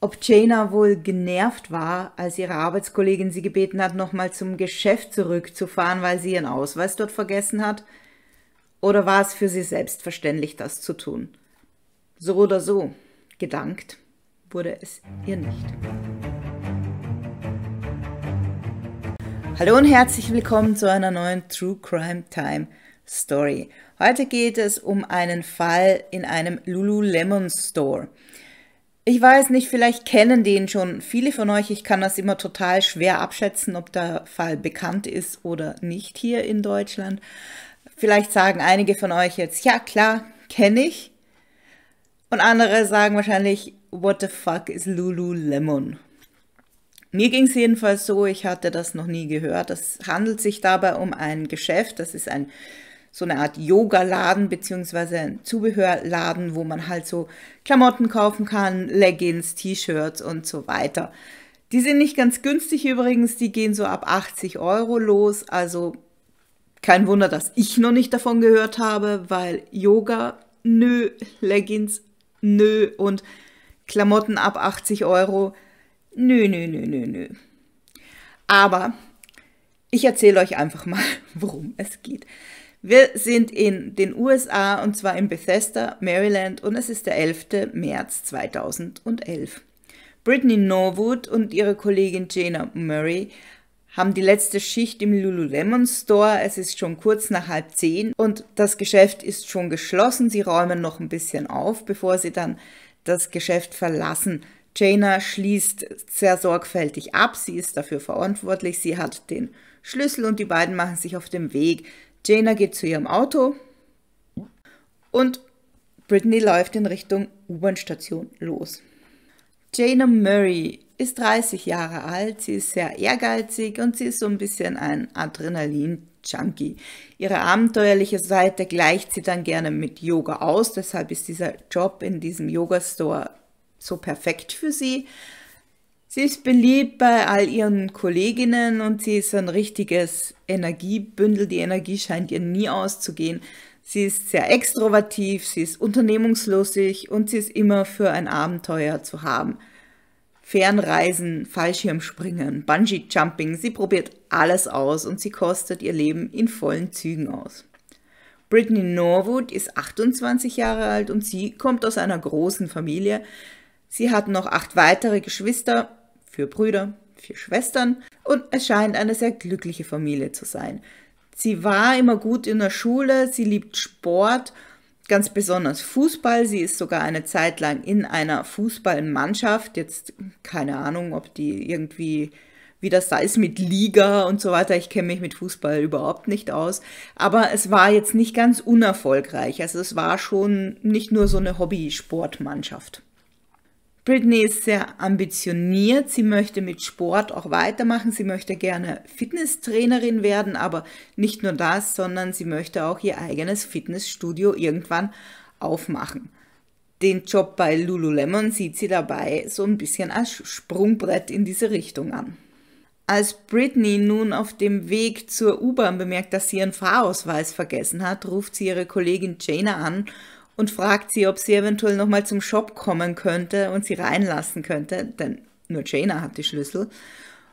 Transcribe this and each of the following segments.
ob Jaina wohl genervt war, als ihre Arbeitskollegin sie gebeten hat, nochmal zum Geschäft zurückzufahren, weil sie ihren Ausweis dort vergessen hat, oder war es für sie selbstverständlich, das zu tun? So oder so, gedankt wurde es ihr nicht. Hallo und herzlich willkommen zu einer neuen True Crime Time Story. Heute geht es um einen Fall in einem Lululemon Store. Ich weiß nicht, vielleicht kennen den schon viele von euch. Ich kann das immer total schwer abschätzen, ob der Fall bekannt ist oder nicht hier in Deutschland. Vielleicht sagen einige von euch jetzt, ja klar, kenne ich. Und andere sagen wahrscheinlich, what the fuck is Lululemon? Mir ging es jedenfalls so, ich hatte das noch nie gehört. Es handelt sich dabei um ein Geschäft, das ist ein so eine Art Yoga-Laden beziehungsweise Zubehörladen, wo man halt so Klamotten kaufen kann, Leggings, T-Shirts und so weiter. Die sind nicht ganz günstig übrigens, die gehen so ab 80 Euro los. Also kein Wunder, dass ich noch nicht davon gehört habe, weil Yoga, nö, Leggings, nö und Klamotten ab 80 Euro, nö, nö, nö, nö, nö. Aber ich erzähle euch einfach mal, worum es geht. Wir sind in den USA und zwar in Bethesda, Maryland und es ist der 11. März 2011. Brittany Norwood und ihre Kollegin Jana Murray haben die letzte Schicht im Lululemon Store. Es ist schon kurz nach halb zehn und das Geschäft ist schon geschlossen. Sie räumen noch ein bisschen auf, bevor sie dann das Geschäft verlassen. Jana schließt sehr sorgfältig ab. Sie ist dafür verantwortlich. Sie hat den Schlüssel und die beiden machen sich auf den Weg Jana geht zu ihrem Auto und Britney läuft in Richtung U-Bahn-Station los. Jana Murray ist 30 Jahre alt, sie ist sehr ehrgeizig und sie ist so ein bisschen ein Adrenalin-Junkie. Ihre abenteuerliche Seite gleicht sie dann gerne mit Yoga aus, deshalb ist dieser Job in diesem Yoga-Store so perfekt für sie. Sie ist beliebt bei all ihren Kolleginnen und sie ist ein richtiges Energiebündel. Die Energie scheint ihr nie auszugehen. Sie ist sehr extrovertiv, sie ist unternehmungslustig und sie ist immer für ein Abenteuer zu haben. Fernreisen, Fallschirmspringen, Bungee-Jumping, sie probiert alles aus und sie kostet ihr Leben in vollen Zügen aus. Brittany Norwood ist 28 Jahre alt und sie kommt aus einer großen Familie. Sie hat noch acht weitere Geschwister vier Brüder, vier Schwestern und es scheint eine sehr glückliche Familie zu sein. Sie war immer gut in der Schule, sie liebt Sport, ganz besonders Fußball. Sie ist sogar eine Zeit lang in einer Fußballmannschaft. Jetzt keine Ahnung, ob die irgendwie wie das da ist mit Liga und so weiter. Ich kenne mich mit Fußball überhaupt nicht aus. Aber es war jetzt nicht ganz unerfolgreich. Also es war schon nicht nur so eine Hobby-Sportmannschaft. Britney ist sehr ambitioniert, sie möchte mit Sport auch weitermachen, sie möchte gerne Fitnesstrainerin werden, aber nicht nur das, sondern sie möchte auch ihr eigenes Fitnessstudio irgendwann aufmachen. Den Job bei Lululemon sieht sie dabei so ein bisschen als Sprungbrett in diese Richtung an. Als Britney nun auf dem Weg zur U-Bahn bemerkt, dass sie ihren Fahrausweis vergessen hat, ruft sie ihre Kollegin Jana an und fragt sie, ob sie eventuell nochmal zum Shop kommen könnte und sie reinlassen könnte, denn nur Jaina hat die Schlüssel.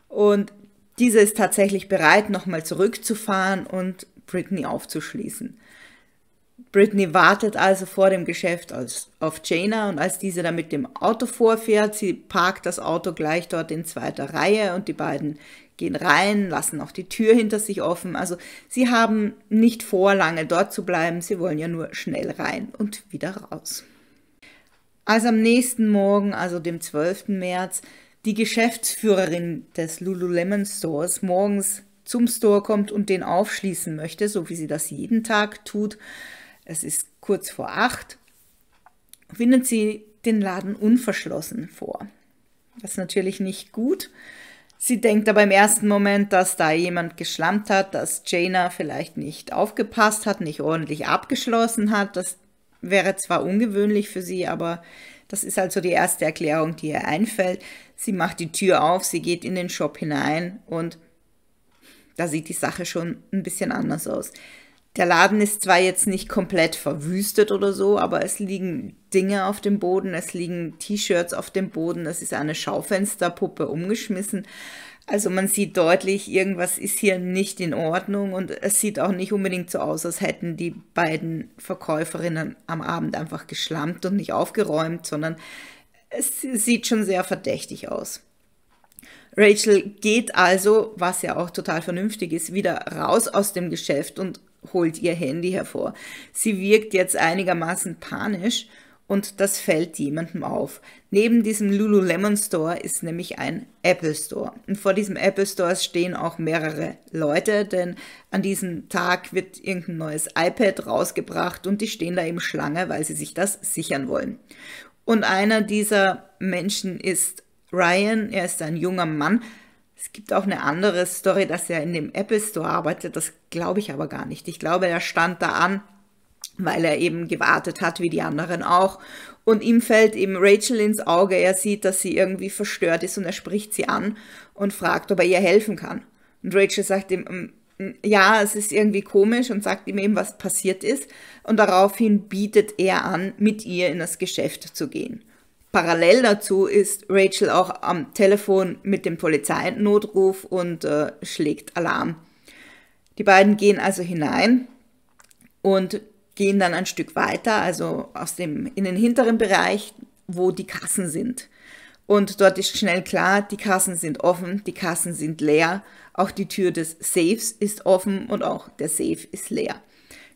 Und diese ist tatsächlich bereit, nochmal zurückzufahren und Britney aufzuschließen. Britney wartet also vor dem Geschäft als, auf Jaina und als diese dann mit dem Auto vorfährt, sie parkt das Auto gleich dort in zweiter Reihe und die beiden gehen rein, lassen auch die Tür hinter sich offen. Also sie haben nicht vor, lange dort zu bleiben, sie wollen ja nur schnell rein und wieder raus. Als am nächsten Morgen, also dem 12. März, die Geschäftsführerin des Lululemon Stores morgens zum Store kommt und den aufschließen möchte, so wie sie das jeden Tag tut, es ist kurz vor acht, findet sie den Laden unverschlossen vor. Das ist natürlich nicht gut. Sie denkt aber im ersten Moment, dass da jemand geschlampt hat, dass Jaina vielleicht nicht aufgepasst hat, nicht ordentlich abgeschlossen hat. Das wäre zwar ungewöhnlich für sie, aber das ist also die erste Erklärung, die ihr einfällt. Sie macht die Tür auf, sie geht in den Shop hinein und da sieht die Sache schon ein bisschen anders aus. Der Laden ist zwar jetzt nicht komplett verwüstet oder so, aber es liegen Dinge auf dem Boden, es liegen T-Shirts auf dem Boden, es ist eine Schaufensterpuppe umgeschmissen. Also man sieht deutlich, irgendwas ist hier nicht in Ordnung und es sieht auch nicht unbedingt so aus, als hätten die beiden Verkäuferinnen am Abend einfach geschlampt und nicht aufgeräumt, sondern es sieht schon sehr verdächtig aus. Rachel geht also, was ja auch total vernünftig ist, wieder raus aus dem Geschäft und holt ihr Handy hervor. Sie wirkt jetzt einigermaßen panisch und das fällt jemandem auf. Neben diesem Lululemon Store ist nämlich ein Apple Store. Und vor diesem Apple Store stehen auch mehrere Leute, denn an diesem Tag wird irgendein neues iPad rausgebracht und die stehen da im Schlange, weil sie sich das sichern wollen. Und einer dieser Menschen ist Ryan, er ist ein junger Mann, es gibt auch eine andere Story, dass er in dem Apple Store arbeitet. Das glaube ich aber gar nicht. Ich glaube, er stand da an, weil er eben gewartet hat, wie die anderen auch. Und ihm fällt eben Rachel ins Auge. Er sieht, dass sie irgendwie verstört ist und er spricht sie an und fragt, ob er ihr helfen kann. Und Rachel sagt ihm, ja, es ist irgendwie komisch und sagt ihm eben, was passiert ist. Und daraufhin bietet er an, mit ihr in das Geschäft zu gehen. Parallel dazu ist Rachel auch am Telefon mit dem Polizeinotruf und äh, schlägt Alarm. Die beiden gehen also hinein und gehen dann ein Stück weiter, also aus dem, in den hinteren Bereich, wo die Kassen sind. Und dort ist schnell klar, die Kassen sind offen, die Kassen sind leer, auch die Tür des Safes ist offen und auch der Safe ist leer.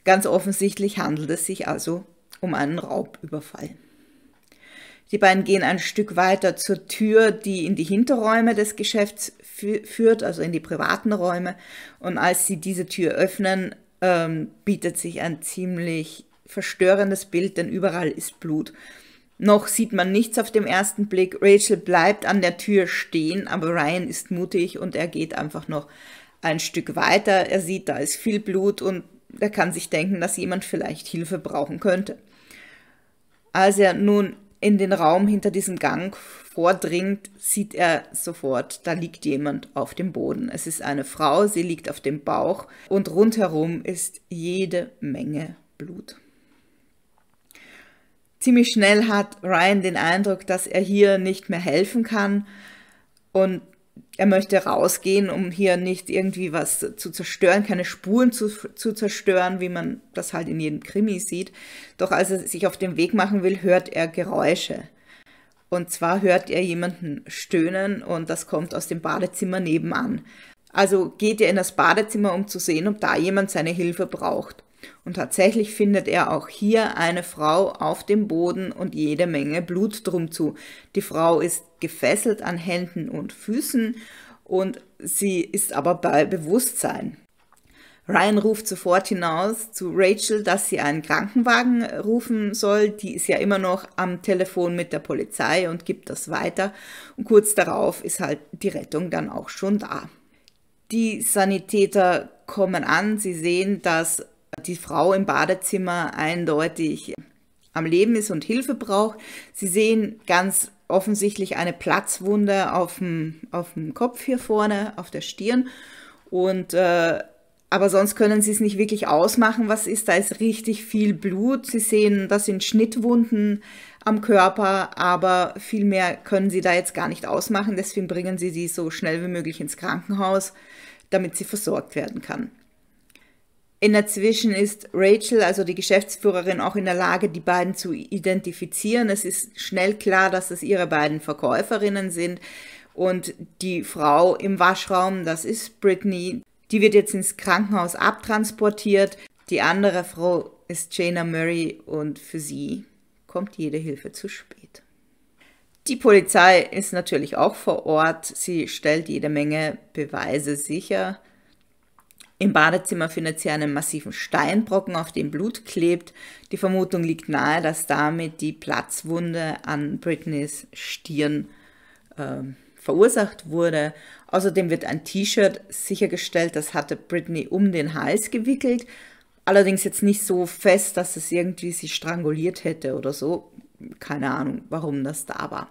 Ganz offensichtlich handelt es sich also um einen Raubüberfall. Die beiden gehen ein Stück weiter zur Tür, die in die Hinterräume des Geschäfts führt, also in die privaten Räume. Und als sie diese Tür öffnen, ähm, bietet sich ein ziemlich verstörendes Bild, denn überall ist Blut. Noch sieht man nichts auf dem ersten Blick. Rachel bleibt an der Tür stehen, aber Ryan ist mutig und er geht einfach noch ein Stück weiter. Er sieht, da ist viel Blut und er kann sich denken, dass jemand vielleicht Hilfe brauchen könnte. Als er nun in den Raum hinter diesem Gang vordringt, sieht er sofort, da liegt jemand auf dem Boden. Es ist eine Frau, sie liegt auf dem Bauch und rundherum ist jede Menge Blut. Ziemlich schnell hat Ryan den Eindruck, dass er hier nicht mehr helfen kann und er möchte rausgehen, um hier nicht irgendwie was zu zerstören, keine Spuren zu, zu zerstören, wie man das halt in jedem Krimi sieht. Doch als er sich auf den Weg machen will, hört er Geräusche. Und zwar hört er jemanden stöhnen und das kommt aus dem Badezimmer nebenan. Also geht er in das Badezimmer, um zu sehen, ob da jemand seine Hilfe braucht. Und tatsächlich findet er auch hier eine Frau auf dem Boden und jede Menge Blut drum zu. Die Frau ist gefesselt an Händen und Füßen und sie ist aber bei Bewusstsein. Ryan ruft sofort hinaus zu Rachel, dass sie einen Krankenwagen rufen soll. Die ist ja immer noch am Telefon mit der Polizei und gibt das weiter. Und kurz darauf ist halt die Rettung dann auch schon da. Die Sanitäter kommen an, sie sehen, dass die Frau im Badezimmer eindeutig am Leben ist und Hilfe braucht. Sie sehen ganz offensichtlich eine Platzwunde auf dem, auf dem Kopf hier vorne, auf der Stirn. Und äh, aber sonst können sie es nicht wirklich ausmachen, was ist. Da ist richtig viel Blut. Sie sehen, das sind Schnittwunden am Körper, aber viel mehr können sie da jetzt gar nicht ausmachen. Deswegen bringen sie sie so schnell wie möglich ins Krankenhaus, damit sie versorgt werden kann. In der dazwischen ist Rachel, also die Geschäftsführerin, auch in der Lage, die beiden zu identifizieren. Es ist schnell klar, dass es ihre beiden Verkäuferinnen sind. Und die Frau im Waschraum, das ist Brittany, die wird jetzt ins Krankenhaus abtransportiert. Die andere Frau ist Jana Murray und für sie kommt jede Hilfe zu spät. Die Polizei ist natürlich auch vor Ort. Sie stellt jede Menge Beweise sicher. Im Badezimmer findet sie einen massiven Steinbrocken, auf dem Blut klebt. Die Vermutung liegt nahe, dass damit die Platzwunde an Britneys Stirn äh, verursacht wurde. Außerdem wird ein T-Shirt sichergestellt, das hatte Britney um den Hals gewickelt. Allerdings jetzt nicht so fest, dass es irgendwie sie stranguliert hätte oder so. Keine Ahnung, warum das da war.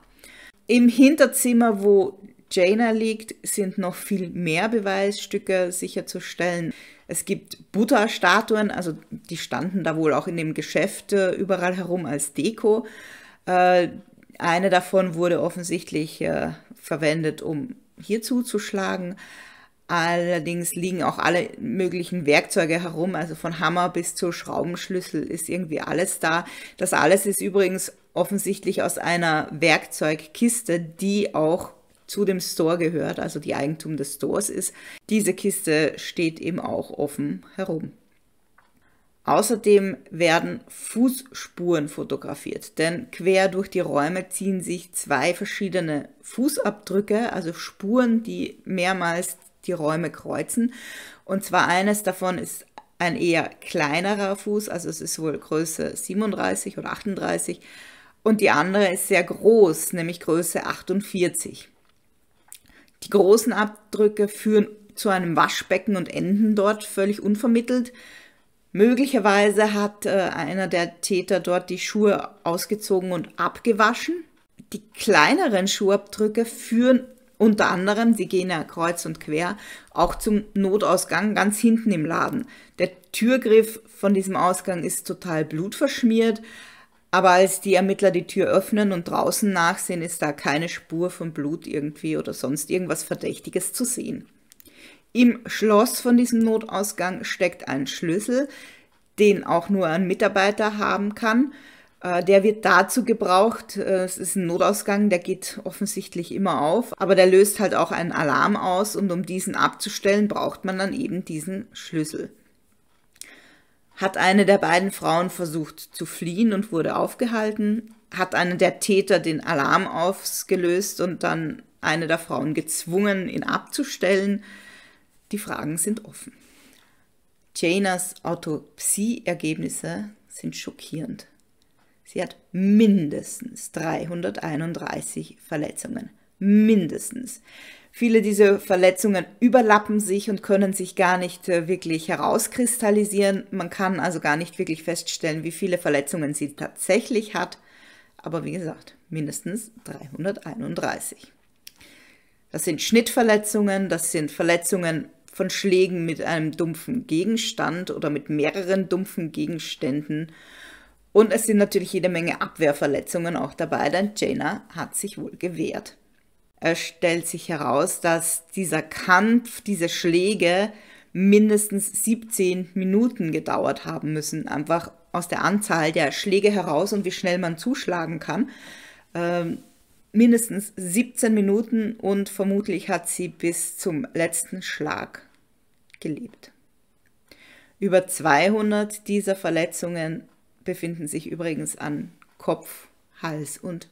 Im Hinterzimmer, wo Jaina liegt, sind noch viel mehr Beweisstücke sicherzustellen. Es gibt Buddha-Statuen, also die standen da wohl auch in dem Geschäft äh, überall herum als Deko. Äh, eine davon wurde offensichtlich äh, verwendet, um hier zuzuschlagen. Allerdings liegen auch alle möglichen Werkzeuge herum, also von Hammer bis zu Schraubenschlüssel ist irgendwie alles da. Das alles ist übrigens offensichtlich aus einer Werkzeugkiste, die auch zu dem Store gehört, also die Eigentum des Stores ist. Diese Kiste steht eben auch offen herum. Außerdem werden Fußspuren fotografiert, denn quer durch die Räume ziehen sich zwei verschiedene Fußabdrücke, also Spuren, die mehrmals die Räume kreuzen. Und zwar eines davon ist ein eher kleinerer Fuß, also es ist wohl Größe 37 oder 38. Und die andere ist sehr groß, nämlich Größe 48. Die großen Abdrücke führen zu einem Waschbecken und enden dort völlig unvermittelt. Möglicherweise hat äh, einer der Täter dort die Schuhe ausgezogen und abgewaschen. Die kleineren Schuhabdrücke führen unter anderem, sie gehen ja kreuz und quer, auch zum Notausgang ganz hinten im Laden. Der Türgriff von diesem Ausgang ist total blutverschmiert. Aber als die Ermittler die Tür öffnen und draußen nachsehen, ist da keine Spur von Blut irgendwie oder sonst irgendwas Verdächtiges zu sehen. Im Schloss von diesem Notausgang steckt ein Schlüssel, den auch nur ein Mitarbeiter haben kann. Äh, der wird dazu gebraucht, äh, es ist ein Notausgang, der geht offensichtlich immer auf, aber der löst halt auch einen Alarm aus und um diesen abzustellen, braucht man dann eben diesen Schlüssel hat eine der beiden Frauen versucht zu fliehen und wurde aufgehalten, hat einer der Täter den Alarm ausgelöst und dann eine der Frauen gezwungen, ihn abzustellen. Die Fragen sind offen. Janas Autopsieergebnisse sind schockierend. Sie hat mindestens 331 Verletzungen. Mindestens. Viele dieser Verletzungen überlappen sich und können sich gar nicht äh, wirklich herauskristallisieren. Man kann also gar nicht wirklich feststellen, wie viele Verletzungen sie tatsächlich hat. Aber wie gesagt, mindestens 331. Das sind Schnittverletzungen, das sind Verletzungen von Schlägen mit einem dumpfen Gegenstand oder mit mehreren dumpfen Gegenständen. Und es sind natürlich jede Menge Abwehrverletzungen auch dabei, denn Jaina hat sich wohl gewehrt. Äh, stellt sich heraus, dass dieser Kampf, diese Schläge mindestens 17 Minuten gedauert haben müssen. Einfach aus der Anzahl der Schläge heraus und wie schnell man zuschlagen kann. Ähm, mindestens 17 Minuten und vermutlich hat sie bis zum letzten Schlag gelebt. Über 200 dieser Verletzungen befinden sich übrigens an Kopf, Hals und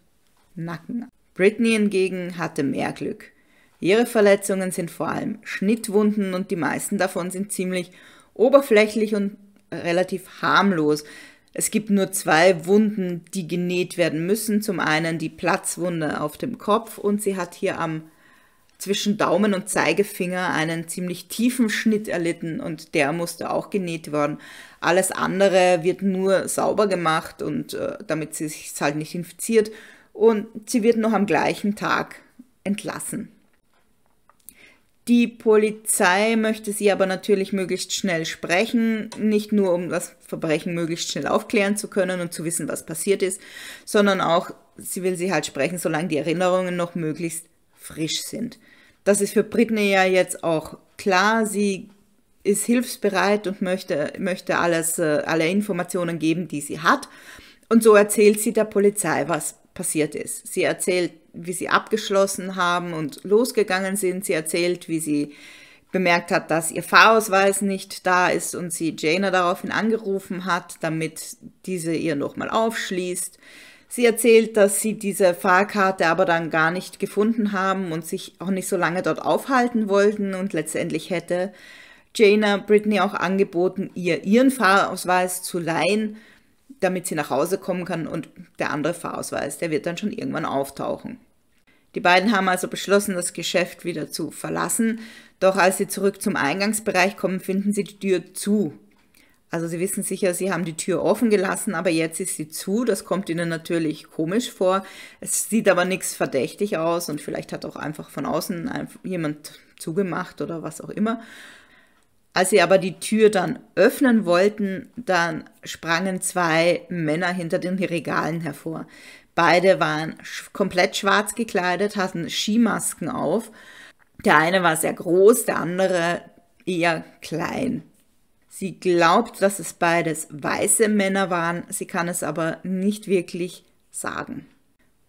Nacken. Britney hingegen hatte mehr Glück. Ihre Verletzungen sind vor allem Schnittwunden und die meisten davon sind ziemlich oberflächlich und relativ harmlos. Es gibt nur zwei Wunden, die genäht werden müssen. Zum einen die Platzwunde auf dem Kopf und sie hat hier am zwischen Daumen und Zeigefinger einen ziemlich tiefen Schnitt erlitten und der musste auch genäht werden. Alles andere wird nur sauber gemacht und äh, damit sie sich halt nicht infiziert und sie wird noch am gleichen Tag entlassen. Die Polizei möchte sie aber natürlich möglichst schnell sprechen, nicht nur um das Verbrechen möglichst schnell aufklären zu können und zu wissen, was passiert ist, sondern auch, sie will sie halt sprechen, solange die Erinnerungen noch möglichst frisch sind. Das ist für Britney ja jetzt auch klar. Sie ist hilfsbereit und möchte, möchte alles, äh, alle Informationen geben, die sie hat. Und so erzählt sie der Polizei, was passiert ist. Sie erzählt, wie sie abgeschlossen haben und losgegangen sind. Sie erzählt, wie sie bemerkt hat, dass ihr Fahrausweis nicht da ist und sie Jana daraufhin angerufen hat, damit diese ihr nochmal aufschließt. Sie erzählt, dass sie diese Fahrkarte aber dann gar nicht gefunden haben und sich auch nicht so lange dort aufhalten wollten und letztendlich hätte Jana Britney auch angeboten, ihr ihren Fahrausweis zu leihen damit sie nach Hause kommen kann und der andere Fahrausweis, der wird dann schon irgendwann auftauchen. Die beiden haben also beschlossen, das Geschäft wieder zu verlassen, doch als sie zurück zum Eingangsbereich kommen, finden sie die Tür zu. Also sie wissen sicher, sie haben die Tür offen gelassen, aber jetzt ist sie zu. Das kommt ihnen natürlich komisch vor. Es sieht aber nichts verdächtig aus und vielleicht hat auch einfach von außen jemand zugemacht oder was auch immer. Als sie aber die Tür dann öffnen wollten, dann sprangen zwei Männer hinter den Regalen hervor. Beide waren sch komplett schwarz gekleidet, hatten Skimasken auf. Der eine war sehr groß, der andere eher klein. Sie glaubt, dass es beides weiße Männer waren, sie kann es aber nicht wirklich sagen.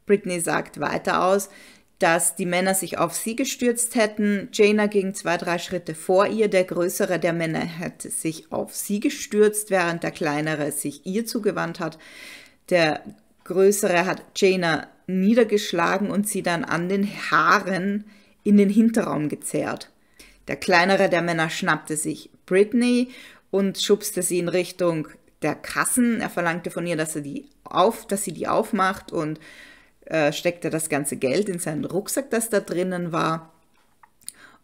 Britney sagt weiter aus, dass die Männer sich auf sie gestürzt hätten. Jaina ging zwei, drei Schritte vor ihr. Der größere der Männer hätte sich auf sie gestürzt, während der kleinere sich ihr zugewandt hat. Der größere hat Jaina niedergeschlagen und sie dann an den Haaren in den Hinterraum gezerrt. Der kleinere der Männer schnappte sich Britney und schubste sie in Richtung der Kassen. Er verlangte von ihr, dass, er die auf, dass sie die aufmacht und äh, steckt er das ganze Geld in seinen Rucksack, das da drinnen war.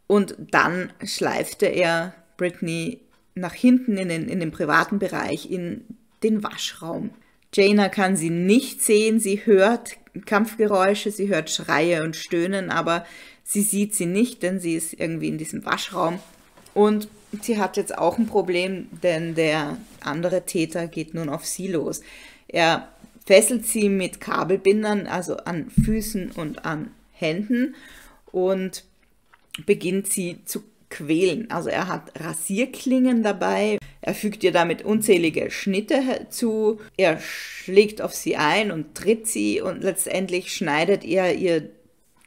Und dann schleifte er Britney nach hinten in den, in den privaten Bereich, in den Waschraum. Jana kann sie nicht sehen, sie hört Kampfgeräusche, sie hört Schreie und Stöhnen, aber sie sieht sie nicht, denn sie ist irgendwie in diesem Waschraum. Und sie hat jetzt auch ein Problem, denn der andere Täter geht nun auf sie los. Er fesselt sie mit Kabelbindern, also an Füßen und an Händen und beginnt sie zu quälen. Also er hat Rasierklingen dabei, er fügt ihr damit unzählige Schnitte zu, er schlägt auf sie ein und tritt sie und letztendlich schneidet er ihr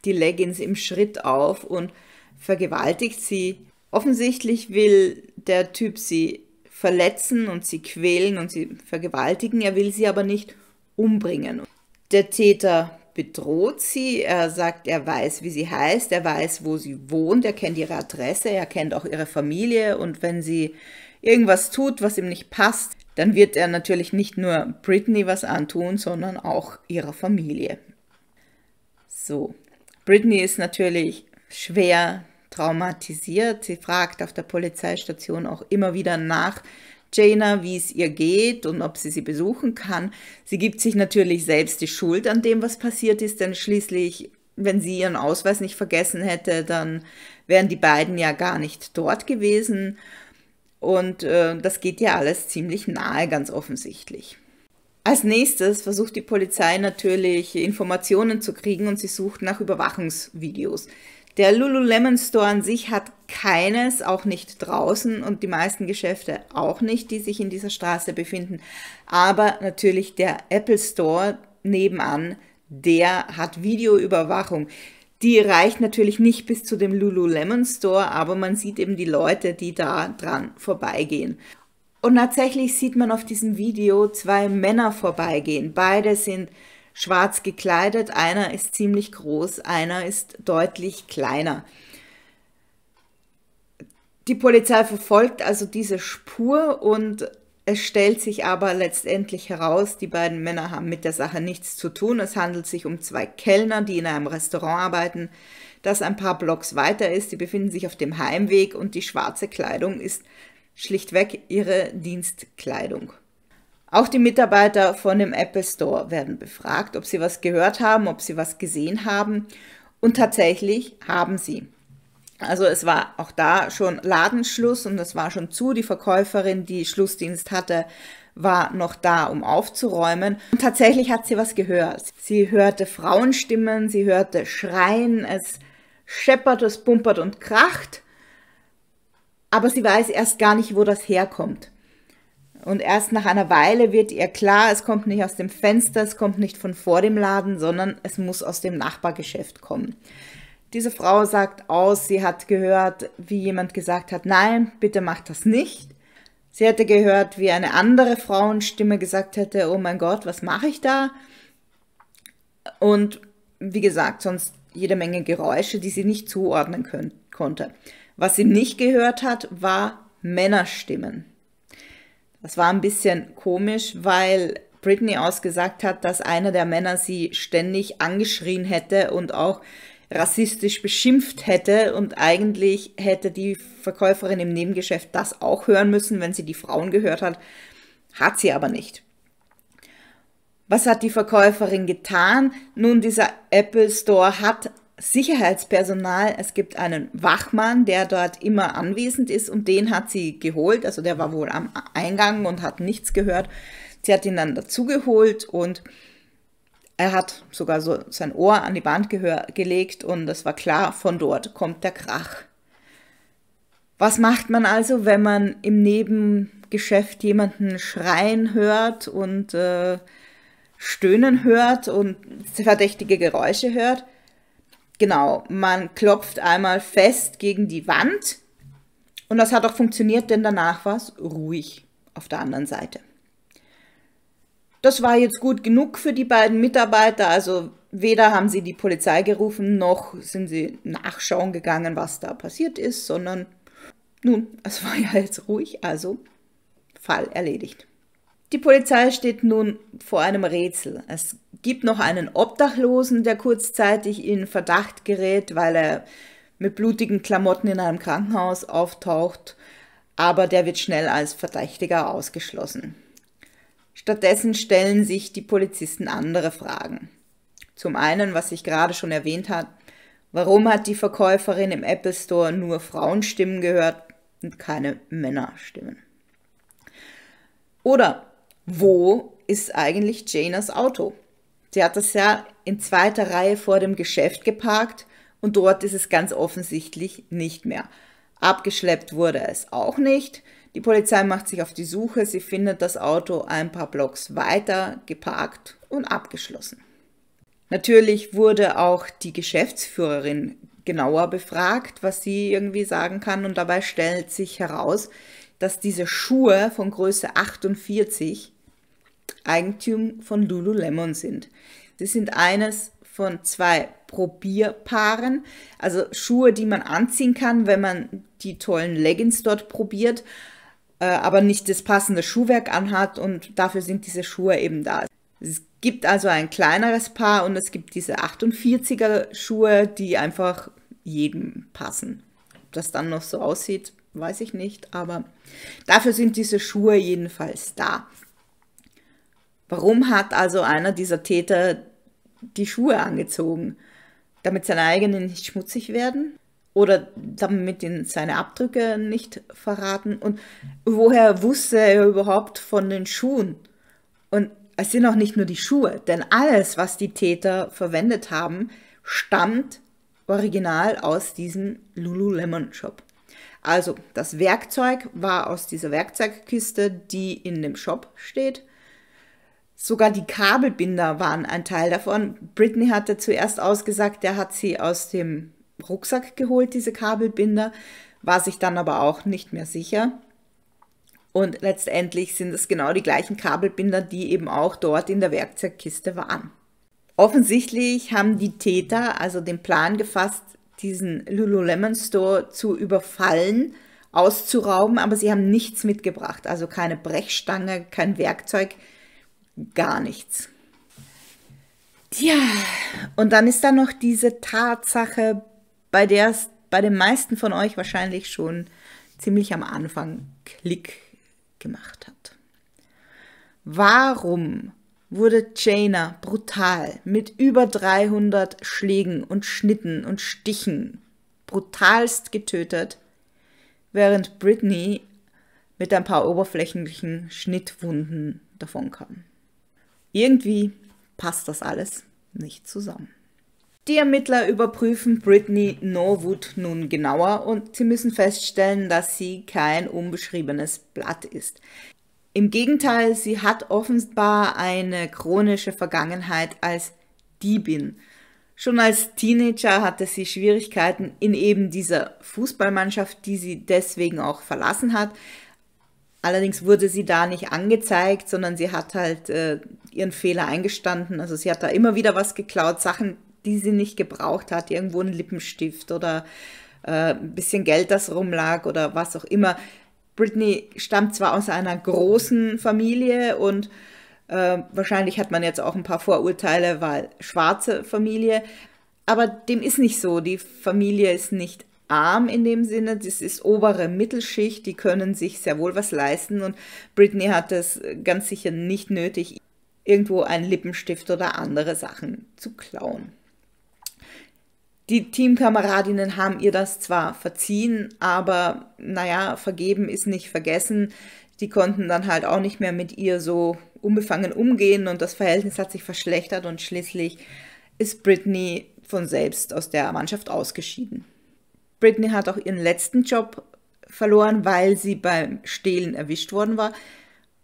die Leggings im Schritt auf und vergewaltigt sie. Offensichtlich will der Typ sie verletzen und sie quälen und sie vergewaltigen, er will sie aber nicht umbringen. Der Täter bedroht sie, er sagt, er weiß, wie sie heißt, er weiß, wo sie wohnt, er kennt ihre Adresse, er kennt auch ihre Familie und wenn sie irgendwas tut, was ihm nicht passt, dann wird er natürlich nicht nur Britney was antun, sondern auch ihrer Familie. So, Britney ist natürlich schwer traumatisiert. Sie fragt auf der Polizeistation auch immer wieder nach, Jana, wie es ihr geht und ob sie sie besuchen kann. Sie gibt sich natürlich selbst die Schuld an dem, was passiert ist, denn schließlich, wenn sie ihren Ausweis nicht vergessen hätte, dann wären die beiden ja gar nicht dort gewesen. Und äh, das geht ja alles ziemlich nahe, ganz offensichtlich. Als nächstes versucht die Polizei natürlich Informationen zu kriegen und sie sucht nach Überwachungsvideos. Der Lululemon Store an sich hat keines, auch nicht draußen und die meisten Geschäfte auch nicht, die sich in dieser Straße befinden. Aber natürlich der Apple Store nebenan, der hat Videoüberwachung. Die reicht natürlich nicht bis zu dem Lululemon Store, aber man sieht eben die Leute, die da dran vorbeigehen. Und tatsächlich sieht man auf diesem Video zwei Männer vorbeigehen. Beide sind schwarz gekleidet, einer ist ziemlich groß, einer ist deutlich kleiner. Die Polizei verfolgt also diese Spur und es stellt sich aber letztendlich heraus, die beiden Männer haben mit der Sache nichts zu tun. Es handelt sich um zwei Kellner, die in einem Restaurant arbeiten, das ein paar Blocks weiter ist. Sie befinden sich auf dem Heimweg und die schwarze Kleidung ist schlichtweg ihre Dienstkleidung. Auch die Mitarbeiter von dem Apple Store werden befragt, ob sie was gehört haben, ob sie was gesehen haben. Und tatsächlich haben sie. Also es war auch da schon Ladenschluss und es war schon zu. Die Verkäuferin, die Schlussdienst hatte, war noch da, um aufzuräumen. Und tatsächlich hat sie was gehört. Sie hörte Frauenstimmen, sie hörte Schreien, es scheppert, es pumpert und kracht. Aber sie weiß erst gar nicht, wo das herkommt. Und erst nach einer Weile wird ihr klar, es kommt nicht aus dem Fenster, es kommt nicht von vor dem Laden, sondern es muss aus dem Nachbargeschäft kommen. Diese Frau sagt aus, sie hat gehört, wie jemand gesagt hat, nein, bitte mach das nicht. Sie hätte gehört, wie eine andere Frauenstimme gesagt hätte, oh mein Gott, was mache ich da? Und wie gesagt, sonst jede Menge Geräusche, die sie nicht zuordnen können, konnte. Was sie nicht gehört hat, war Männerstimmen. Das war ein bisschen komisch, weil Britney ausgesagt hat, dass einer der Männer sie ständig angeschrien hätte und auch rassistisch beschimpft hätte und eigentlich hätte die Verkäuferin im Nebengeschäft das auch hören müssen, wenn sie die Frauen gehört hat, hat sie aber nicht. Was hat die Verkäuferin getan? Nun, dieser Apple Store hat Sicherheitspersonal. Es gibt einen Wachmann, der dort immer anwesend ist und den hat sie geholt. Also der war wohl am Eingang und hat nichts gehört. Sie hat ihn dann dazugeholt und er hat sogar so sein Ohr an die Wand gelegt und es war klar, von dort kommt der Krach. Was macht man also, wenn man im Nebengeschäft jemanden schreien hört und äh, stöhnen hört und verdächtige Geräusche hört? genau, man klopft einmal fest gegen die Wand und das hat auch funktioniert, denn danach war es ruhig auf der anderen Seite. Das war jetzt gut genug für die beiden Mitarbeiter, also weder haben sie die Polizei gerufen, noch sind sie nachschauen gegangen, was da passiert ist, sondern nun, es war ja jetzt ruhig, also Fall erledigt. Die Polizei steht nun vor einem Rätsel. Es gibt noch einen Obdachlosen, der kurzzeitig in Verdacht gerät, weil er mit blutigen Klamotten in einem Krankenhaus auftaucht, aber der wird schnell als Verdächtiger ausgeschlossen. Stattdessen stellen sich die Polizisten andere Fragen. Zum einen, was ich gerade schon erwähnt habe, warum hat die Verkäuferin im Apple Store nur Frauenstimmen gehört und keine Männerstimmen? Oder wo ist eigentlich Janas Auto? Sie hat das ja in zweiter Reihe vor dem Geschäft geparkt und dort ist es ganz offensichtlich nicht mehr. Abgeschleppt wurde es auch nicht. Die Polizei macht sich auf die Suche, sie findet das Auto ein paar Blocks weiter geparkt und abgeschlossen. Natürlich wurde auch die Geschäftsführerin genauer befragt, was sie irgendwie sagen kann und dabei stellt sich heraus, dass diese Schuhe von Größe 48 Eigentum von Lululemon sind. Das sind eines von zwei Probierpaaren, also Schuhe, die man anziehen kann, wenn man die tollen Leggings dort probiert, äh, aber nicht das passende Schuhwerk anhat und dafür sind diese Schuhe eben da. Es gibt also ein kleineres Paar und es gibt diese 48er Schuhe, die einfach jedem passen. Ob das dann noch so aussieht, weiß ich nicht, aber dafür sind diese Schuhe jedenfalls da. Warum hat also einer dieser Täter die Schuhe angezogen? Damit seine eigenen nicht schmutzig werden? Oder damit ihn seine Abdrücke nicht verraten? Und woher wusste er überhaupt von den Schuhen? Und es sind auch nicht nur die Schuhe, denn alles, was die Täter verwendet haben, stammt original aus diesem Lululemon Shop. Also das Werkzeug war aus dieser Werkzeugkiste, die in dem Shop steht. Sogar die Kabelbinder waren ein Teil davon. Britney hatte zuerst ausgesagt, der hat sie aus dem Rucksack geholt, diese Kabelbinder, war sich dann aber auch nicht mehr sicher. Und letztendlich sind es genau die gleichen Kabelbinder, die eben auch dort in der Werkzeugkiste waren. Offensichtlich haben die Täter also den Plan gefasst, diesen Lululemon Store zu überfallen, auszurauben, aber sie haben nichts mitgebracht, also keine Brechstange, kein Werkzeug, gar nichts. Tja, und dann ist da noch diese Tatsache, bei der es bei den meisten von euch wahrscheinlich schon ziemlich am Anfang Klick gemacht hat. Warum wurde Jaina brutal mit über 300 Schlägen und Schnitten und Stichen brutalst getötet, während Britney mit ein paar oberflächlichen Schnittwunden davonkam. Irgendwie passt das alles nicht zusammen. Die Ermittler überprüfen Britney Norwood nun genauer und sie müssen feststellen, dass sie kein unbeschriebenes Blatt ist. Im Gegenteil, sie hat offenbar eine chronische Vergangenheit als Diebin. Schon als Teenager hatte sie Schwierigkeiten in eben dieser Fußballmannschaft, die sie deswegen auch verlassen hat, Allerdings wurde sie da nicht angezeigt, sondern sie hat halt äh, ihren Fehler eingestanden. Also sie hat da immer wieder was geklaut, Sachen, die sie nicht gebraucht hat, irgendwo einen Lippenstift oder äh, ein bisschen Geld, das rumlag oder was auch immer. Britney stammt zwar aus einer großen Familie und äh, wahrscheinlich hat man jetzt auch ein paar Vorurteile, weil schwarze Familie, aber dem ist nicht so. Die Familie ist nicht arm in dem Sinne, das ist obere Mittelschicht, die können sich sehr wohl was leisten und Britney hat es ganz sicher nicht nötig, irgendwo einen Lippenstift oder andere Sachen zu klauen. Die Teamkameradinnen haben ihr das zwar verziehen, aber naja, vergeben ist nicht vergessen. Die konnten dann halt auch nicht mehr mit ihr so unbefangen umgehen und das Verhältnis hat sich verschlechtert und schließlich ist Britney von selbst aus der Mannschaft ausgeschieden. Britney hat auch ihren letzten Job verloren, weil sie beim Stehlen erwischt worden war.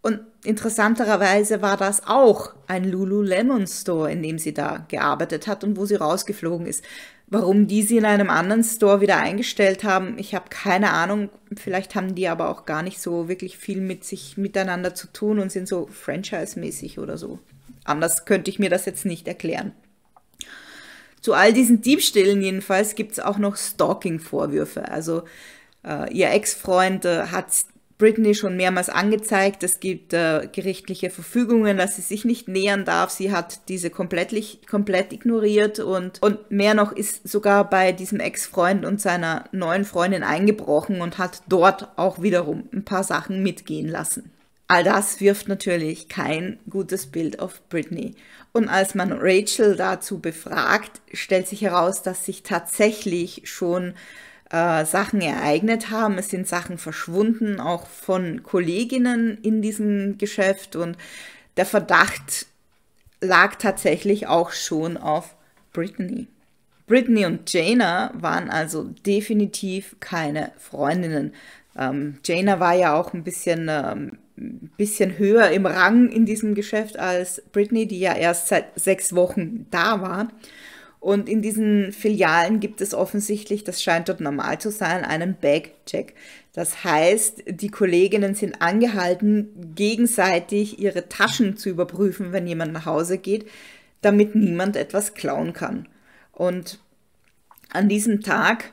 Und interessanterweise war das auch ein Lululemon Store, in dem sie da gearbeitet hat und wo sie rausgeflogen ist. Warum die sie in einem anderen Store wieder eingestellt haben, ich habe keine Ahnung. Vielleicht haben die aber auch gar nicht so wirklich viel mit sich miteinander zu tun und sind so franchise-mäßig oder so. Anders könnte ich mir das jetzt nicht erklären. Zu all diesen Diebstählen jedenfalls gibt es auch noch Stalking-Vorwürfe. Also äh, ihr Ex-Freund äh, hat Britney schon mehrmals angezeigt. Es gibt äh, gerichtliche Verfügungen, dass sie sich nicht nähern darf. Sie hat diese komplett, komplett ignoriert und, und mehr noch ist sogar bei diesem Ex-Freund und seiner neuen Freundin eingebrochen und hat dort auch wiederum ein paar Sachen mitgehen lassen. All das wirft natürlich kein gutes Bild auf Britney. Und als man Rachel dazu befragt, stellt sich heraus, dass sich tatsächlich schon äh, Sachen ereignet haben. Es sind Sachen verschwunden, auch von Kolleginnen in diesem Geschäft. Und der Verdacht lag tatsächlich auch schon auf Britney. Britney und Jana waren also definitiv keine Freundinnen. Ähm, Jana war ja auch ein bisschen ähm, bisschen höher im Rang in diesem Geschäft als Britney, die ja erst seit sechs Wochen da war. Und in diesen Filialen gibt es offensichtlich, das scheint dort normal zu sein, einen Bag-Check. Das heißt, die Kolleginnen sind angehalten, gegenseitig ihre Taschen zu überprüfen, wenn jemand nach Hause geht, damit niemand etwas klauen kann. Und an diesem Tag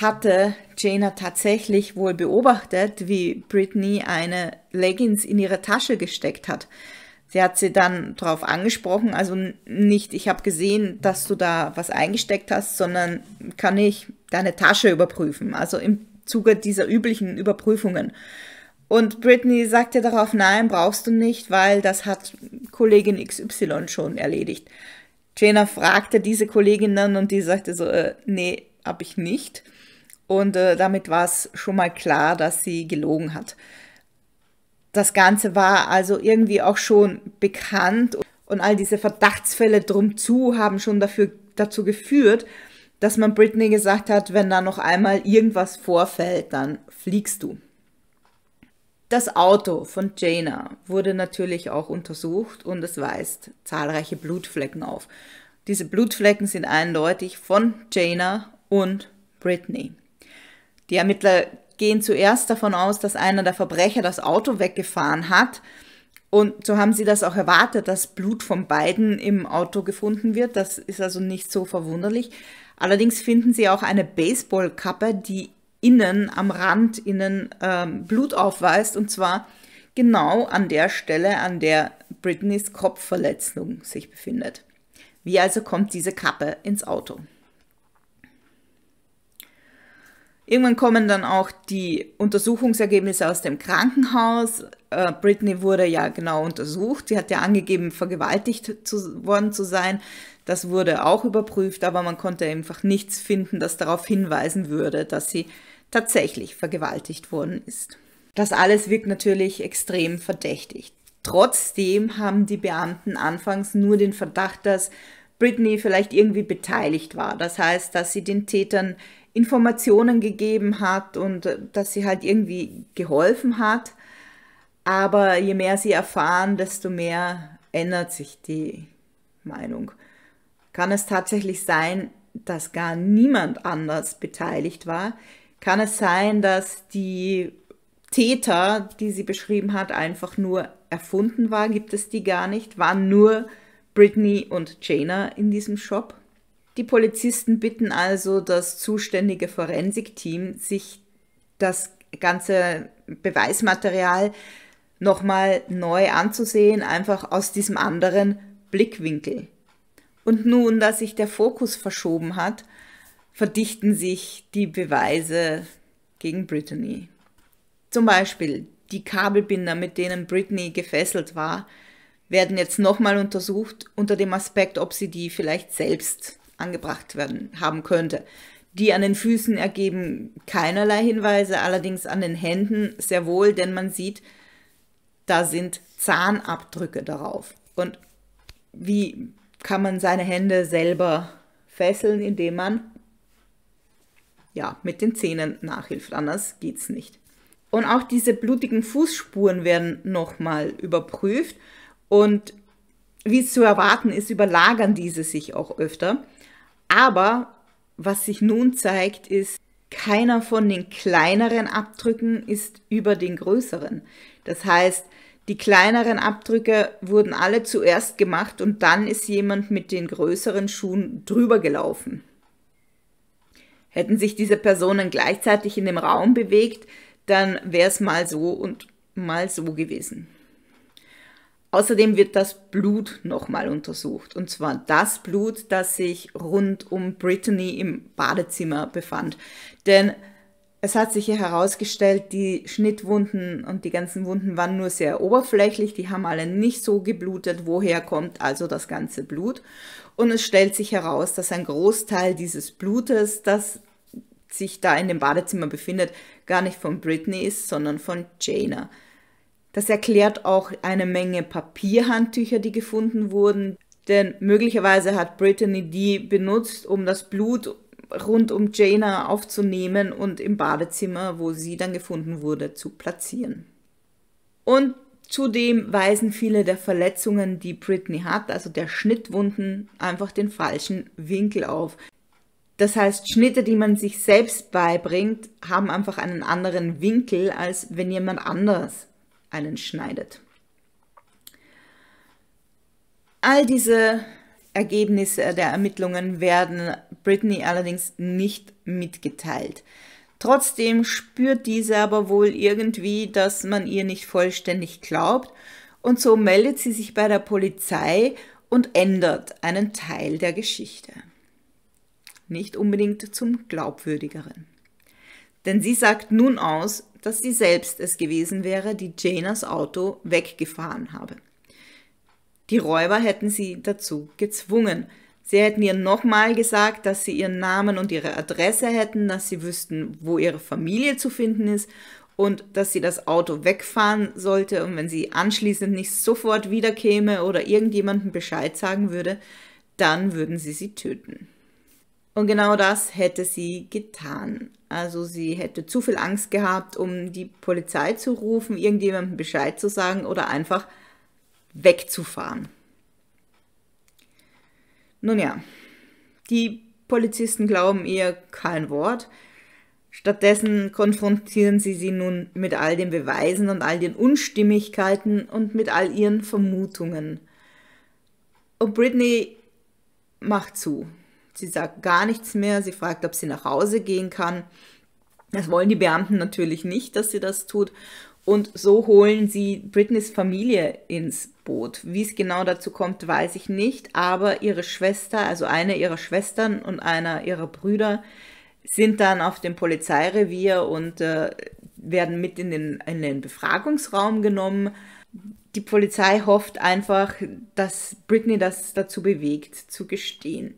hatte Jana tatsächlich wohl beobachtet, wie Britney eine Leggings in ihre Tasche gesteckt hat. Sie hat sie dann darauf angesprochen, also nicht, ich habe gesehen, dass du da was eingesteckt hast, sondern kann ich deine Tasche überprüfen, also im Zuge dieser üblichen Überprüfungen. Und Britney sagte darauf, nein, brauchst du nicht, weil das hat Kollegin XY schon erledigt. Jana fragte diese Kollegin dann und die sagte so, äh, nee, habe ich nicht. Und äh, damit war es schon mal klar, dass sie gelogen hat. Das Ganze war also irgendwie auch schon bekannt und all diese Verdachtsfälle drum zu haben schon dafür, dazu geführt, dass man Britney gesagt hat, wenn da noch einmal irgendwas vorfällt, dann fliegst du. Das Auto von Jana wurde natürlich auch untersucht und es weist zahlreiche Blutflecken auf. Diese Blutflecken sind eindeutig von Jana und Britney. Die Ermittler gehen zuerst davon aus, dass einer der Verbrecher das Auto weggefahren hat. Und so haben sie das auch erwartet, dass Blut von beiden im Auto gefunden wird. Das ist also nicht so verwunderlich. Allerdings finden sie auch eine Baseballkappe, die innen am Rand innen ähm, Blut aufweist. Und zwar genau an der Stelle, an der Britneys Kopfverletzung sich befindet. Wie also kommt diese Kappe ins Auto? Irgendwann kommen dann auch die Untersuchungsergebnisse aus dem Krankenhaus. Äh, Britney wurde ja genau untersucht. Sie hat ja angegeben, vergewaltigt zu, worden zu sein. Das wurde auch überprüft, aber man konnte einfach nichts finden, das darauf hinweisen würde, dass sie tatsächlich vergewaltigt worden ist. Das alles wirkt natürlich extrem verdächtig. Trotzdem haben die Beamten anfangs nur den Verdacht, dass Britney vielleicht irgendwie beteiligt war. Das heißt, dass sie den Tätern Informationen gegeben hat und äh, dass sie halt irgendwie geholfen hat. Aber je mehr sie erfahren, desto mehr ändert sich die Meinung. Kann es tatsächlich sein, dass gar niemand anders beteiligt war? Kann es sein, dass die Täter, die sie beschrieben hat, einfach nur erfunden war? Gibt es die gar nicht? Waren nur Britney und Jana in diesem Shop? Die Polizisten bitten also das zuständige Forensikteam, sich das ganze Beweismaterial nochmal neu anzusehen, einfach aus diesem anderen Blickwinkel. Und nun, da sich der Fokus verschoben hat, verdichten sich die Beweise gegen Brittany. Zum Beispiel die Kabelbinder, mit denen Brittany gefesselt war, werden jetzt nochmal untersucht unter dem Aspekt, ob sie die vielleicht selbst angebracht werden haben könnte. Die an den Füßen ergeben keinerlei Hinweise, allerdings an den Händen sehr wohl, denn man sieht, da sind Zahnabdrücke darauf. Und wie kann man seine Hände selber fesseln, indem man ja mit den Zähnen nachhilft? Anders geht's nicht. Und auch diese blutigen Fußspuren werden nochmal überprüft und wie es zu erwarten ist, überlagern diese sich auch öfter. Aber was sich nun zeigt, ist, keiner von den kleineren Abdrücken ist über den größeren. Das heißt, die kleineren Abdrücke wurden alle zuerst gemacht und dann ist jemand mit den größeren Schuhen drüber gelaufen. Hätten sich diese Personen gleichzeitig in dem Raum bewegt, dann wäre es mal so und mal so gewesen. Außerdem wird das Blut nochmal untersucht. Und zwar das Blut, das sich rund um Brittany im Badezimmer befand. Denn es hat sich hier herausgestellt, die Schnittwunden und die ganzen Wunden waren nur sehr oberflächlich, die haben alle nicht so geblutet, woher kommt also das ganze Blut. Und es stellt sich heraus, dass ein Großteil dieses Blutes, das sich da in dem Badezimmer befindet, gar nicht von Britney ist, sondern von Jana. Das erklärt auch eine Menge Papierhandtücher, die gefunden wurden, denn möglicherweise hat Brittany die benutzt, um das Blut rund um Jana aufzunehmen und im Badezimmer, wo sie dann gefunden wurde, zu platzieren. Und zudem weisen viele der Verletzungen, die Brittany hat, also der Schnittwunden, einfach den falschen Winkel auf. Das heißt, Schnitte, die man sich selbst beibringt, haben einfach einen anderen Winkel, als wenn jemand anders einen schneidet. All diese Ergebnisse der Ermittlungen werden Britney allerdings nicht mitgeteilt. Trotzdem spürt diese aber wohl irgendwie, dass man ihr nicht vollständig glaubt und so meldet sie sich bei der Polizei und ändert einen Teil der Geschichte. Nicht unbedingt zum glaubwürdigeren. Denn sie sagt nun aus, dass sie selbst es gewesen wäre, die Janas Auto weggefahren habe. Die Räuber hätten sie dazu gezwungen. Sie hätten ihr nochmal gesagt, dass sie ihren Namen und ihre Adresse hätten, dass sie wüssten, wo ihre Familie zu finden ist und dass sie das Auto wegfahren sollte und wenn sie anschließend nicht sofort wiederkäme oder irgendjemandem Bescheid sagen würde, dann würden sie sie töten. Und genau das hätte sie getan. Also sie hätte zu viel Angst gehabt, um die Polizei zu rufen, irgendjemandem Bescheid zu sagen oder einfach wegzufahren. Nun ja, die Polizisten glauben ihr kein Wort. Stattdessen konfrontieren sie sie nun mit all den Beweisen und all den Unstimmigkeiten und mit all ihren Vermutungen. Und Britney macht zu. Sie sagt gar nichts mehr. Sie fragt, ob sie nach Hause gehen kann. Das wollen die Beamten natürlich nicht, dass sie das tut. Und so holen sie Britneys Familie ins Boot. Wie es genau dazu kommt, weiß ich nicht, aber ihre Schwester, also eine ihrer Schwestern und einer ihrer Brüder, sind dann auf dem Polizeirevier und äh, werden mit in den, in den Befragungsraum genommen. Die Polizei hofft einfach, dass Britney das dazu bewegt, zu gestehen.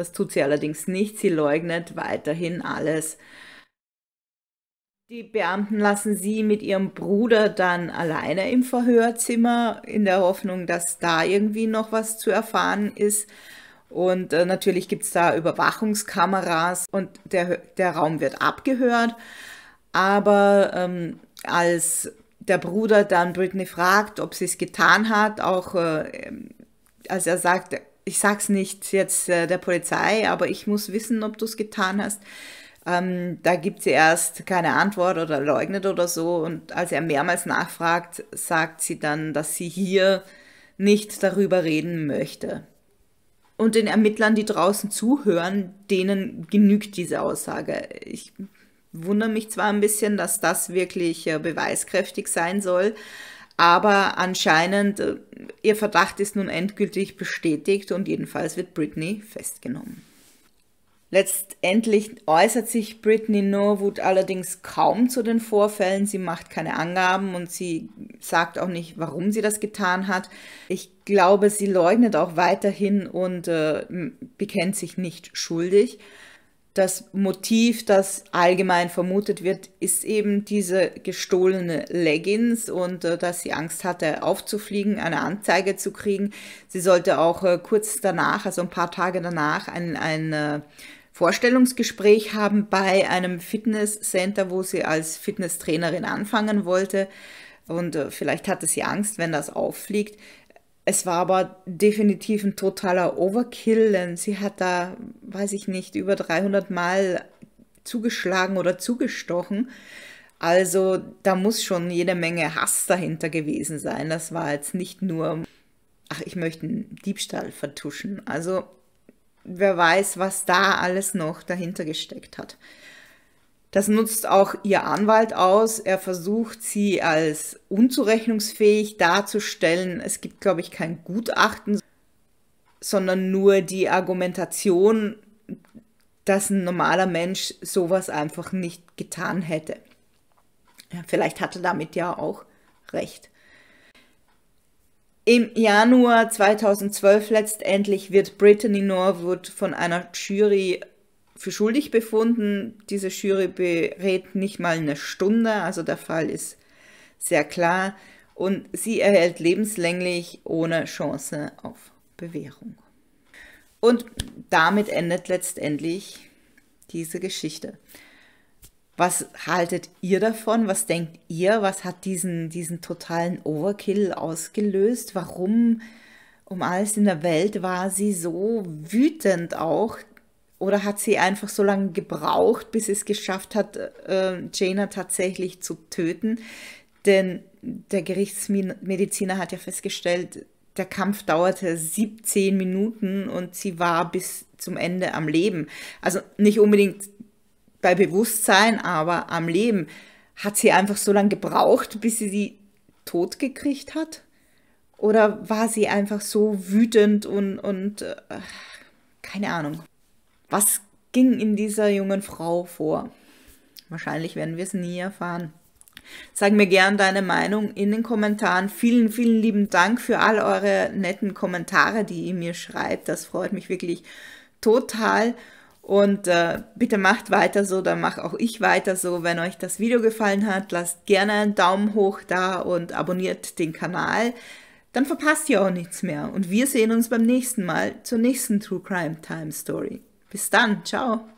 Das tut sie allerdings nicht. Sie leugnet weiterhin alles. Die Beamten lassen sie mit ihrem Bruder dann alleine im Verhörzimmer, in der Hoffnung, dass da irgendwie noch was zu erfahren ist. Und äh, natürlich gibt es da Überwachungskameras und der, der Raum wird abgehört. Aber ähm, als der Bruder dann Britney fragt, ob sie es getan hat, auch äh, ähm, als er sagt, ich sag's nicht jetzt äh, der Polizei, aber ich muss wissen, ob du es getan hast. Ähm, da gibt sie erst keine Antwort oder leugnet oder so. Und als er mehrmals nachfragt, sagt sie dann, dass sie hier nicht darüber reden möchte. Und den Ermittlern, die draußen zuhören, denen genügt diese Aussage. Ich wundere mich zwar ein bisschen, dass das wirklich äh, beweiskräftig sein soll, aber anscheinend, äh, ihr Verdacht ist nun endgültig bestätigt und jedenfalls wird Britney festgenommen. Letztendlich äußert sich Britney Norwood allerdings kaum zu den Vorfällen. Sie macht keine Angaben und sie sagt auch nicht, warum sie das getan hat. Ich glaube, sie leugnet auch weiterhin und äh, bekennt sich nicht schuldig das Motiv, das allgemein vermutet wird, ist eben diese gestohlene Leggings und äh, dass sie Angst hatte, aufzufliegen, eine Anzeige zu kriegen. Sie sollte auch äh, kurz danach, also ein paar Tage danach, ein, ein äh, Vorstellungsgespräch haben bei einem Fitnesscenter, wo sie als Fitnesstrainerin anfangen wollte. Und äh, vielleicht hatte sie Angst, wenn das auffliegt. Es war aber definitiv ein totaler Overkill, denn sie hat da, weiß ich nicht, über 300 Mal zugeschlagen oder zugestochen. Also da muss schon jede Menge Hass dahinter gewesen sein. Das war jetzt nicht nur, ach, ich möchte einen Diebstahl vertuschen. Also wer weiß, was da alles noch dahinter gesteckt hat. Das nutzt auch ihr Anwalt aus. Er versucht, sie als unzurechnungsfähig darzustellen. Es gibt, glaube ich, kein Gutachten, sondern nur die Argumentation, dass ein normaler Mensch sowas einfach nicht getan hätte. Vielleicht hatte damit ja auch recht. Im Januar 2012 letztendlich wird Brittany Norwood von einer Jury für schuldig befunden. Diese Jury berät nicht mal eine Stunde, also der Fall ist sehr klar. Und sie erhält lebenslänglich ohne Chance auf Bewährung. Und damit endet letztendlich diese Geschichte. Was haltet ihr davon? Was denkt ihr? Was hat diesen, diesen totalen Overkill ausgelöst? Warum um alles in der Welt war sie so wütend auch, oder hat sie einfach so lange gebraucht, bis es geschafft hat, äh, Jana tatsächlich zu töten? Denn der Gerichtsmediziner hat ja festgestellt, der Kampf dauerte 17 Minuten und sie war bis zum Ende am Leben. Also nicht unbedingt bei Bewusstsein, aber am Leben. Hat sie einfach so lange gebraucht, bis sie sie tot gekriegt hat? Oder war sie einfach so wütend und, und äh, keine Ahnung. Was ging in dieser jungen Frau vor? Wahrscheinlich werden wir es nie erfahren. Sag mir gern deine Meinung in den Kommentaren. Vielen, vielen lieben Dank für all eure netten Kommentare, die ihr mir schreibt. Das freut mich wirklich total. Und äh, bitte macht weiter so, dann mache auch ich weiter so. Wenn euch das Video gefallen hat, lasst gerne einen Daumen hoch da und abonniert den Kanal. Dann verpasst ihr auch nichts mehr. Und wir sehen uns beim nächsten Mal zur nächsten True Crime Time Story. Bis dann, ciao.